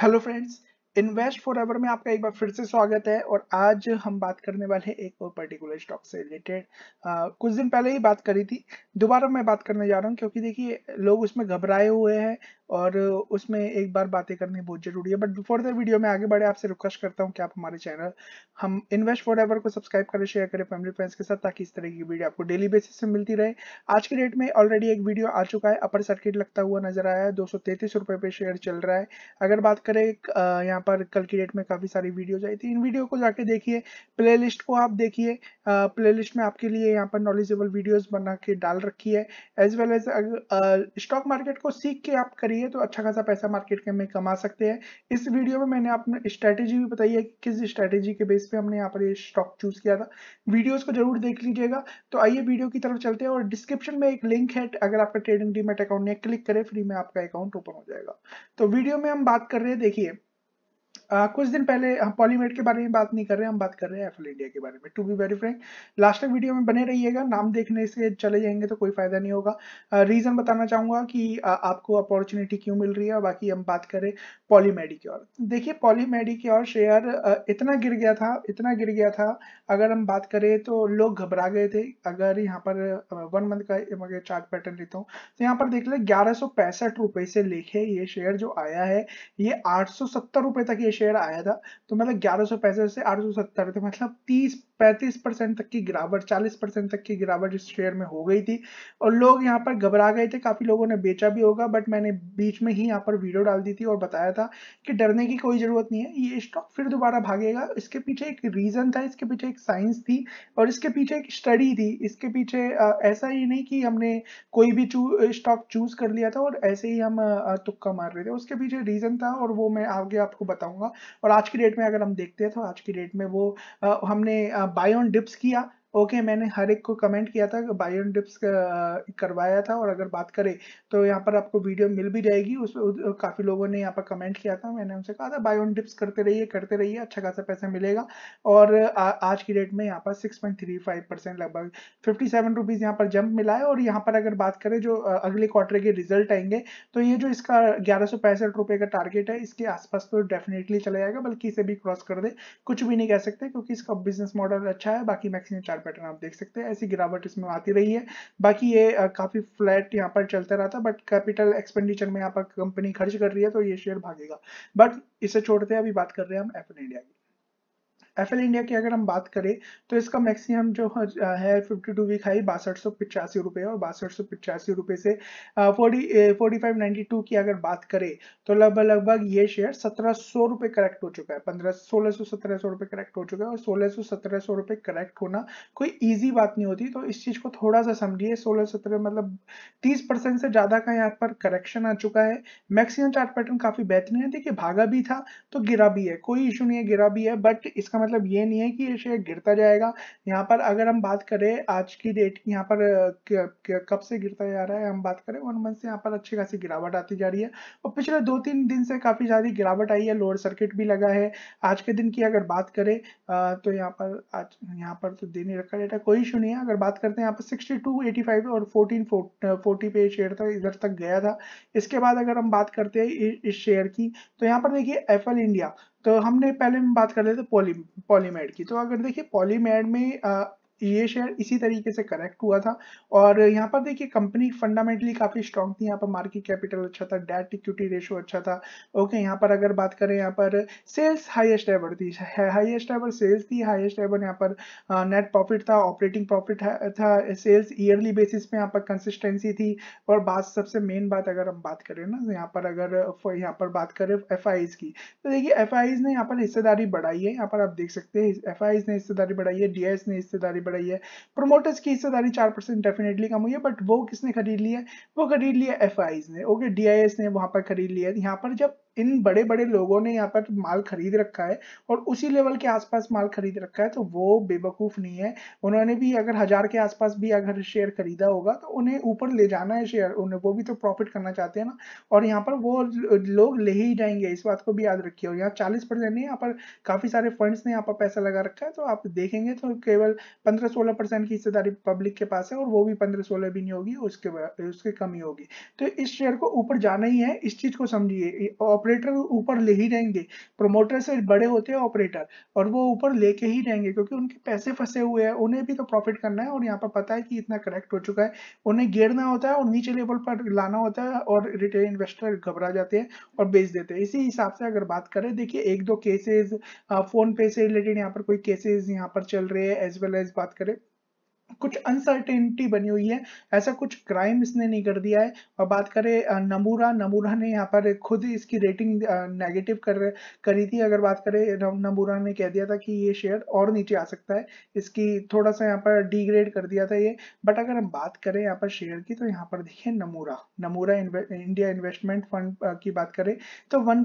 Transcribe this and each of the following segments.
hello friends invest for ever में आपका एक बार फिर से स्वागत है और आज हम बात करने वाले हैं एक और पर्टिकुलर स्टॉक से रिलेटेड कुछ दिन पहले ही बात करी थी दोबारा मैं बात करने जा रहा हूँ क्योंकि देखिए लोग उसमें घबराए हुए हैं और उसमें एक बार बातें करनी बहुत जरूरी है बट बिफोर द वीडियो में आगे बढ़े आपसे रिक्वेस्ट करता हूँ कि आप हमारे चैनल हम इन्वेस्ट फॉर एवर को सब्सक्राइब करें शेयर करें फैमिली फ्रेंड्स के साथ ताकि इस तरह की वीडियो आपको डेली बेसिस पे मिलती रहे आज के डेट में ऑलरेडी एक वीडियो आ चुका है अपर सर्किट लगता हुआ नजर आया है दो रुपए पे शेयर चल रहा है अगर बात करें यहाँ पर कल की डेट में काफी सारी वीडियोज आई थी इन वीडियो को जाके देखिए प्ले को आप देखिए प्ले में आपके लिए यहाँ पर नॉलेजेबल वीडियोज बना के डाल रखी है as well as stock market को सीख के आप करिए रही है तो अच्छा खासा पैसा मार्केट के में कमा सकते हैं इस वीडियो में मैंने आपने स्ट्रैटेजी भी बताई है कि किस स्ट्रैटेजी के बेस पे हमने यहाँ पर ये स्टॉक चूज किया था वीडियोस को जरूर देख लीजिएगा तो आइए वीडियो की तरफ चलते हैं और डिस्क्रिप्शन में एक लिंक है अगर आपका ट्रेडिंग डीमेट अकाउंट नहीं क्लिक करें फ्री में आपका अकाउंट ओपन हो जाएगा तो वीडियो में हम बात कर रहे हैं देखिए कुछ दिन पहले हम पॉलीमेट के बारे में बात नहीं कर रहे हम बात कर रहे हैं एफल इंडिया के बारे में to be very frank last तक वीडियो में बने रहिएगा नाम देखने से चले जाएंगे तो कोई फायदा नहीं होगा रीजन बताना चाहूंगा कि आपको अपॉर्चुनिटी क्यों मिल रही है बाकी हम बात करें पॉलीमेडी की और देखिए पॉलीमेडी की और शेयर इतना गिर गया था इतना गिर गया था अगर हम बात करें तो लोग घबरा गए थे अगर यहाँ पर वन मंथ का चार्ट पैटर्न लेता हूँ तो यहाँ पर देख ले ग्यारह रुपए से लेके ये शेयर जो आया है ये आठ सौ तक ये शेयर आया था तो मतलब ग्यारह सौ पैंसठ से आठ सौ सत्तर मतलब तीस 35 परसेंट तक की गिरावट 40 परसेंट तक की गिरावट इस शेयर में हो गई थी और लोग यहाँ पर घबरा गए थे काफी लोगों ने बेचा भी होगा बट मैंने बीच में ही यहाँ पर वीडियो डाल दी थी और बताया था कि डरने की कोई जरूरत नहीं है ये स्टॉक फिर दोबारा भागेगा इसके पीछे एक रीजन था इसके पीछे एक साइंस थी और इसके पीछे एक स्टडी थी इसके पीछे ऐसा ही नहीं कि हमने कोई भी स्टॉक चूज कर लिया था और ऐसे ही हम तुक्का मार रहे थे उसके पीछे रीजन था और वो मैं आगे आपको बताऊंगा और आज की डेट में अगर हम देखते हैं तो आज की डेट में वो हमने बाय ऑन डिप्स किया ओके okay, मैंने हर एक को कमेंट किया था बायोन डिप्स करवाया था और अगर बात करें तो यहाँ पर आपको वीडियो मिल भी जाएगी उस, काफ़ी लोगों ने यहाँ पर कमेंट किया था मैंने उनसे कहा था बायोन डिप्स करते रहिए करते रहिए अच्छा खासा पैसा मिलेगा और आ, आज की डेट में यहाँ पर six point three five percent लगभग फिफ्टी सेवन रुपीज़ यहाँ पर जंप मिला है और यहाँ पर अगर बात करें जो अगले क्वार्टर के रिजल्ट आएंगे तो ये जो इसका ग्यारह सौ पैंसठ रुपये का टारगेट है इसके आसपास तो डेफिनेटली चला जाएगा बल्कि इसे भी क्रॉस कर दे कुछ भी नहीं कह सकते क्योंकि इसका बिजनेस मॉडल अच्छा है बाकी मैक्सिमम चार पैटर्न आप देख सकते हैं ऐसी गिरावट इसमें आती रही है बाकी ये काफ़ी फ्लैट यहाँ पर चलता रहा था बट कैपिटल एक्सपेंडिचर में यहाँ पर कंपनी खर्च कर रही है तो ये शेयर भागेगा बट इसे छोड़ते हैं अभी बात कर रहे हैं हम एफ इंडिया की एफ एल इंडिया की अगर हम बात करें तो इसका मैक्सिमम जो है फिफ्टी टू वीक हाई बासठ सौ पिचासी रुपये और बासठ सौ पिचासी रुपये से forty forty five ninety two की अगर बात करें तो लगभग लगभग ये शेयर सत्रह सौ रुपये करेक्ट हो चुका है पंद्रह सोलह सौ सत्रह सौ रुपये करेक्ट हो चुका है और सोलह सौ सत्रह सौ रुपये करेक्ट होना कोई ईजी बात नहीं होती तो इस चीज़ को थोड़ा सा समझिए सोलह सत्रह मतलब तीस परसेंट से ज़्यादा का यहाँ पर करेक्शन आ चुका है मैक्सिमम चार्ट पैटर्न काफ़ी बेहतरीन है देखिए भागा भी था तो गिरा भी है कोई इशू नहीं है गिरा भी है बट इसका मतलब ये नहीं है कि ये शेयर गिरता जाएगा यहाँ पर अगर हम बात करें आज की डेट की यहाँ पर कब से गिरता जा रहा है हम बात करें वन मंथ से यहाँ पर अच्छी खासी गिरावट आती जा रही है और पिछले दो तीन दिन से काफ़ी ज़्यादा गिरावट आई है लोअर सर्किट भी लगा है आज के दिन की अगर बात करें तो यहाँ पर आज यहाँ पर तो दे नहीं रखा डेटा कोई इशू नहीं है अगर बात करते हैं यहाँ पर सिक्सटी टू एटी फाइव और फोर्टीन फोर्टी पे शेयर था इधर तक गया था इसके बाद अगर हम बात करते हैं इस शेयर की तो यहाँ पर देखिए एफ इंडिया तो हमने पहले हम बात कर रहे थे पॉली पॉलीमेड की तो अगर देखिए पॉलीमेड में ये शेयर इसी तरीके से करेक्ट हुआ था और यहाँ पर देखिए कंपनी फंडामेंटली काफ़ी स्ट्रॉन्ग थी यहाँ पर मार्केट कैपिटल अच्छा था डेट इक्विटी रेशो अच्छा था ओके यहाँ पर अगर बात करें यहाँ पर सेल्स हाईएस्ट एवर थी हाईएस्ट एवर सेल्स थी हाईएस्ट एवर यहाँ पर नेट प्रॉफिट था ऑपरेटिंग प्रॉफिट था सेल्स ईयरली बेसिस पे यहाँ पर कंसिस्टेंसी थी और बात सबसे मेन बात अगर हम बात करें ना तो यहाँ पर अगर यहाँ पर बात करें एफ की तो देखिए एफ ने यहाँ पर हिस्सेदारी बढ़ाई है यहाँ पर आप देख सकते हैं एफ ने हिस्सेदारी बढ़ाई है डी ने हिस्सेदारी बढ़ाई है प्रोमोटर्स की हिस्सेदारी चार परसेंट डेफिनेटली कम हुई है बट वो किसने खरीद लिया है वो खरीद लिया एफ ने ओके डी ने वहां पर खरीद लिया यहाँ पर जब इन बड़े बड़े लोगों ने यहाँ पर माल खरीद रखा है और उसी लेवल के आसपास माल खरीद रखा है तो वो बेवकूफ़ नहीं है उन्होंने भी अगर हज़ार के आसपास भी अगर शेयर खरीदा होगा तो उन्हें ऊपर ले जाना है शेयर उन्हें वो भी तो प्रॉफिट करना चाहते हैं ना और यहाँ पर वो लोग ले ही जाएंगे इस बात को भी याद रखिए और यहाँ चालीस परसेंट नहीं यहाँ पर काफ़ी सारे फंड्स ने यहाँ पर पैसा लगा रखा है तो आप देखेंगे तो केवल पंद्रह सोलह परसेंट की हिस्सेदारी पब्लिक के पास है और वो भी पंद्रह सोलह भी नहीं होगी उसके उसकी कमी होगी तो इस शेयर को ऊपर जाना ही है इस चीज़ को समझिए ऑपरेटर ऊपर ले ही रहेंगे प्रोमोटर से बड़े होते हैं ऑपरेटर और वो ऊपर लेके ही रहेंगे क्योंकि उनके पैसे फंसे हुए हैं उन्हें भी तो प्रॉफिट करना है और यहाँ पर पता है कि इतना करेक्ट हो चुका है उन्हें गिरना होता है और नीचे लेवल पर लाना होता है और रिटेल इन्वेस्टर घबरा जाते हैं और बेच देते हैं इसी हिसाब से अगर बात करें देखिए एक दो केसेज फोन पे से रिलेटेड यहाँ पर कोई केसेज यहाँ पर चल रहे हैं एज वेल एज बात करें कुछ अनसर्टेनिटी बनी हुई है ऐसा कुछ क्राइम इसने नहीं कर दिया है और बात करें नमूरा नमूरा ने यहाँ पर खुद इसकी रेटिंग नेगेटिव कर करी थी अगर बात करें नमूरा ने कह दिया था कि ये शेयर और नीचे आ सकता है इसकी थोड़ा सा यहाँ पर डिग्रेड कर दिया था ये बट अगर हम बात करें यहाँ पर शेयर की तो यहाँ पर देखिए नमूरा नमूरा इन्वे, इंडिया इन्वेस्टमेंट फंड की बात करें तो वन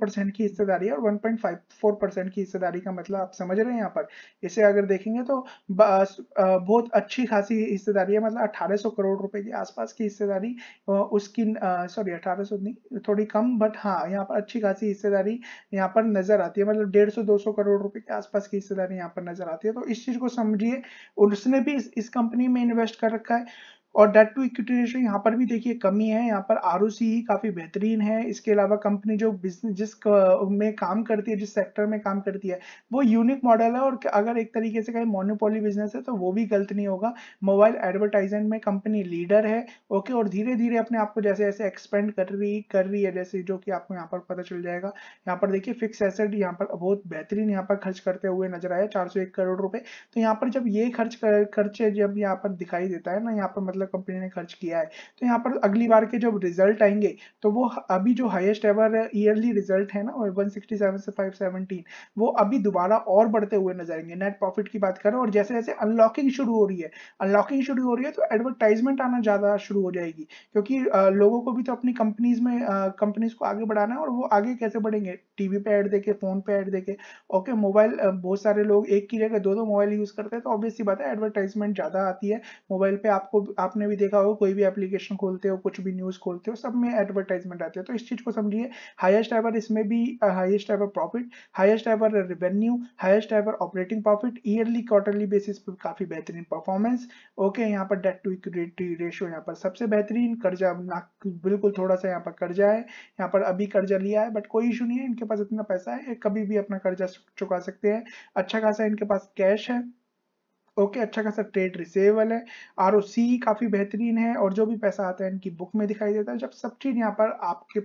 परसेंट की हिस्सेदारी और वन परसेंट की हिस्सेदारी का मतलब आप समझ रहे हैं यहाँ पर इसे अगर देखेंगे तो बहुत अच्छी खासी हिस्सेदारी है मतलब 1800 करोड़ रुपए के आसपास की हिस्सेदारी उसकी सॉरी 1800 नहीं थोड़ी कम बट हाँ यहाँ पर अच्छी खासी हिस्सेदारी यहाँ पर नजर आती है मतलब 150 200 करोड़ रुपए के आसपास की हिस्सेदारी यहाँ पर नजर आती है तो इस चीज को समझिए उसने भी इस, इस कंपनी में इन्वेस्ट कर रखा है और डेट टू इक्विटी रेशो यहाँ पर भी देखिए कमी है यहाँ पर आर ही काफ़ी बेहतरीन है इसके अलावा कंपनी जो बिजनेस जिस में काम करती है जिस सेक्टर में काम करती है वो यूनिक मॉडल है और अगर एक तरीके से कहीं मोनोपोली बिजनेस है तो वो भी गलत नहीं होगा मोबाइल एडवर्टाइजमेंट में कंपनी लीडर है ओके और धीरे धीरे अपने आप को जैसे जैसे एक्सपेंड कर रही कर रही है जैसे जो कि आपको यहाँ पर पता चल जाएगा यहाँ पर देखिए फिक्स एसेट यहाँ पर बहुत बेहतरीन यहाँ पर खर्च करते हुए नजर आया चार करोड़ रुपए तो यहाँ पर जब ये खर्च खर्चे जब यहाँ पर दिखाई देता है ना यहाँ पर मतलब मतलब कंपनी ने खर्च किया है तो यहाँ पर अगली बार के जब रिजल्ट आएंगे तो वो अभी जो हाइस्ट एवर ईयरली रिजल्ट है ना वन से फाइव वो अभी दोबारा और बढ़ते हुए नजर आएंगे नेट प्रॉफिट की बात करें और जैसे जैसे अनलॉकिंग शुरू हो रही है अनलॉकिंग शुरू हो रही है तो एडवर्टाइजमेंट आना ज़्यादा शुरू हो जाएगी क्योंकि लोगों को भी तो अपनी कंपनीज में कंपनीज को आगे बढ़ाना है और वो आगे कैसे बढ़ेंगे टीवी पे ऐड देके फोन पे ऐड देके ओके मोबाइल बहुत सारे लोग एक की जगह दो दो मोबाइल यूज करते हैं तो ऑब्वियसली बात है एडवर्टाइजमेंट ज़्यादा आती है मोबाइल पे आपको आप आपने भी देखा होगा कोई भी एप्लीकेशन खोलते हो कुछ भी न्यूज़ खोलते हो सब में एडवर्टाइजमेंट आते हैं तो इस चीज़ को समझिए हाइस्ट एवर इसमें भी highest ever profit highest ever revenue highest ever operating profit yearly quarterly basis पर काफ़ी बेहतरीन परफॉर्मेंस ओके यहाँ पर डेट टू इक्विटी रेशियो यहाँ पर सबसे बेहतरीन कर्जा ना बिल्कुल थोड़ा सा यहाँ पर कर्जा है यहाँ पर अभी कर्जा लिया है बट कोई इशू नहीं है इनके पास इतना पैसा है कभी भी अपना कर्जा चुका सकते हैं अच्छा खासा इनके पास कैश है ओके अच्छा खासा ट्रेड रिसेबल है आर काफ़ी बेहतरीन है और जो भी पैसा आता है इनकी बुक में दिखाई देता है जब सब चीज़ यहाँ पर आपके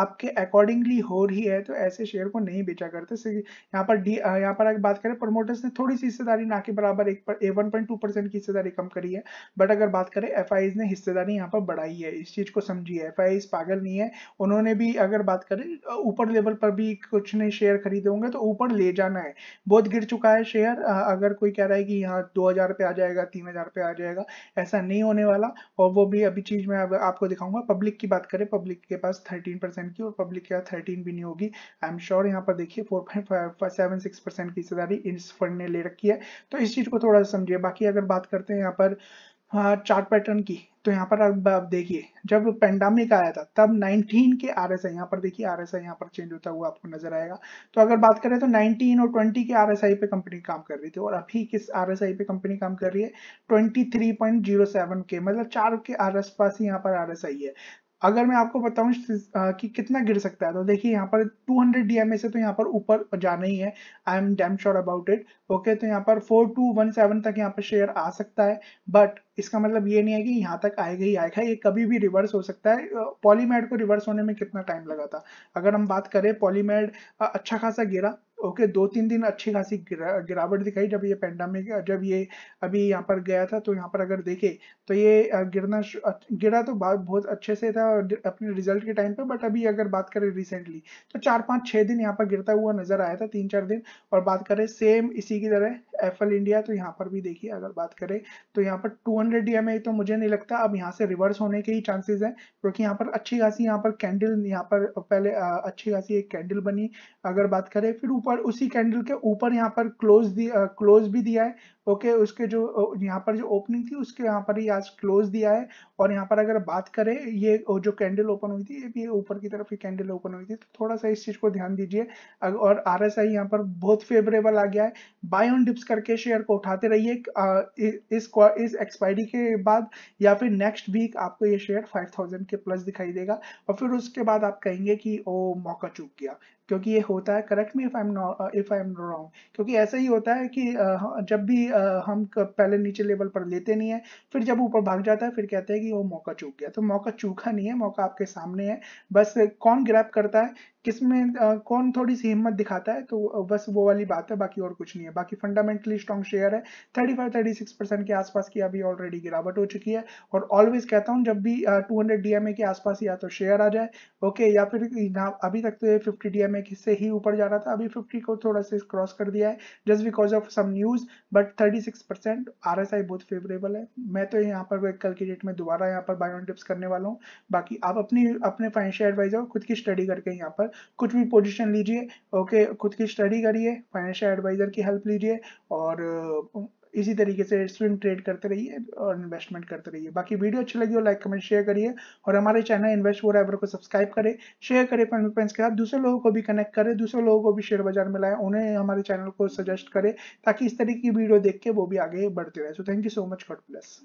आपके अकॉर्डिंगली हो रही है तो ऐसे शेयर को नहीं बेचा करते यहाँ पर डी यहाँ पर अगर बात करें प्रमोटर्स ने थोड़ी सी हिस्सेदारी ना के बराबर एक पर वन पॉइंट टू परसेंट की हिस्सेदारी कम करी है बट अगर बात करें एफ ने हिस्सेदारी यहाँ पर बढ़ाई है इस चीज़ को समझिए एफ पागल नहीं है उन्होंने भी अगर बात करें ऊपर लेवल पर भी कुछ नहीं शेयर खरीदे होंगे तो ऊपर ले जाना है बहुत गिर चुका है शेयर अगर कोई कह रहा है कि यहाँ हाँ दो हज़ार पे आ जाएगा तीन हज़ार पे आ जाएगा ऐसा नहीं होने वाला और वो भी अभी चीज़ मैं आपको दिखाऊंगा पब्लिक की बात करें पब्लिक के पास थर्टीन परसेंट की और पब्लिक के पास थर्टीन भी नहीं होगी आई एम श्योर यहाँ पर देखिए four point seven six percent की हिस्सेदारी इस फंड ने ले रखी है तो इस चीज़ को थोड़ा समझिए बाकी अगर बात करते हैं यहाँ पर चार्ट हाँ, पैटर्न की तो यहाँ पर अब आप देखिए जब पेंडामिक आया था तब 19 के आर एस आई यहाँ पर देखिए आर एस आई यहाँ पर चेंज होता हुआ आपको नजर आएगा तो अगर बात करें तो 19 और 20 के आर एस आई पे कंपनी काम कर रही थी और अभी किस आर एस आई पे कंपनी काम कर रही है 23.07 के मतलब चार के आर एस पास ही यहाँ पर आर एस आई है अगर मैं आपको बताऊं कि कितना गिर सकता है तो देखिए यहाँ पर 200 डीएमए से तो यहाँ पर ऊपर जाना ही है I am damn sure about it okay तो यहाँ पर 4217 तक यहाँ पर शेयर आ सकता है बट इसका मतलब ये नहीं है कि यहाँ तक आएगा ही आएगा ये कभी भी रिवर्स हो सकता है पॉलीमेड को रिवर्स होने में कितना टाइम लगा था अगर हम बात करें पॉलीमेड अच्छा खासा गिरा ओके दो तीन दिन अच्छी खासी गिरा, गिरावट दिखाई जब ये पेंडामिक जब ये अभी यहाँ पर गया था तो यहाँ पर अगर देखे तो ये गिरना गिरा तो बहुत अच्छे से था अपने रिजल्ट के टाइम पे बट अभी अगर बात करें रिसेंटली तो चार पाँच छः दिन यहाँ पर गिरता हुआ नजर आया था तीन चार दिन और बात करें सेम इसी की तरह एफल इंडिया तो यहाँ पर भी देखिए अगर बात करें तो यहाँ पर टू हंड्रेड तो मुझे नहीं लगता अब यहाँ से रिवर्स होने के ही चांसेस हैं क्योंकि यहाँ पर अच्छी खासी यहाँ पर कैंडल यहाँ पर पहले अच्छी खासी एक कैंडल बनी अगर बात करें फिर ऊपर ऊपर उसी कैंडल के ऊपर यहाँ पर क्लोज दिया क्लोज भी दिया है ओके okay, उसके जो यहाँ पर जो ओपनिंग थी उसके यहाँ पर ही आज क्लोज दिया है और यहाँ पर अगर बात करें ये जो कैंडल ओपन हुई थी ये भी ऊपर की तरफ ही कैंडल ओपन हुई थी तो थोड़ा सा इस चीज़ को ध्यान दीजिए और आर एस आई यहाँ पर बहुत फेवरेबल आ गया है बाय ऑन डिप्स करके शेयर को उठाते रहिए इस इस एक्सपायरी के बाद या फिर नेक्स्ट वीक आपको ये शेयर फाइव के प्लस दिखाई देगा और फिर उसके बाद आप कहेंगे कि ओ मौका चूक गया क्योंकि ये होता है correct me if I am if I am wrong क्योंकि ऐसा ही होता है कि uh, जब भी uh, हम पहले नीचे लेवल पर लेते नहीं है फिर जब ऊपर भाग जाता है फिर कहते हैं कि वो मौका चूक गया तो मौका चूका नहीं है मौका आपके सामने है बस कौन ग्रैप करता है किसमें कौन थोड़ी सी हिम्मत दिखाता है तो बस वो वाली बात है बाकी और कुछ नहीं है बाकी फंडामेंटली स्ट्रॉन्ग शेयर है 35 36 परसेंट के आसपास की अभी ऑलरेडी गिरावट हो चुकी है और ऑलवेज कहता हूँ जब भी टू हंड्रेड के आसपास या तो शेयर आ जाए ओके या फिर अभी तक तो ये फिफ्टी डी से ही ऊपर जा रहा था अभी फिफ्टी को थोड़ा सा क्रॉस कर दिया है just because of some news but thirty six percent R S I बहुत फेवरेबल है मैं तो यहाँ पर कल की डेट में दोबारा यहाँ पर बायोन टिप्स करने वाला हूँ बाकी आप अपनी अपने फाइनेंशियल एडवाइजर खुद की स्टडी करके यहाँ पर कुछ भी पोजीशन लीजिए ओके खुद की स्टडी करिए फाइनेंशियल एडवाइज़र की हेल्प लीजिए और uh, इसी तरीके से स्विंग ट्रेड करते रहिए और इन्वेस्टमेंट करते रहिए बाकी वीडियो अच्छी लगी हो लाइक कमेंट शेयर करिए और हमारे चैनल इन्वेस्ट फोर एवर को सब्सक्राइब करें शेयर करें फ्रेंड फ्रेंड्स के साथ दूसरे लोगों को भी कनेक्ट करें दूसरे लोगों को भी शेयर बाजार में लाएं उन्हें हमारे चैनल को सजेस्ट करें ताकि इस तरीके की वीडियो देख के वो भी आगे बढ़ते रहे so thank you so much God bless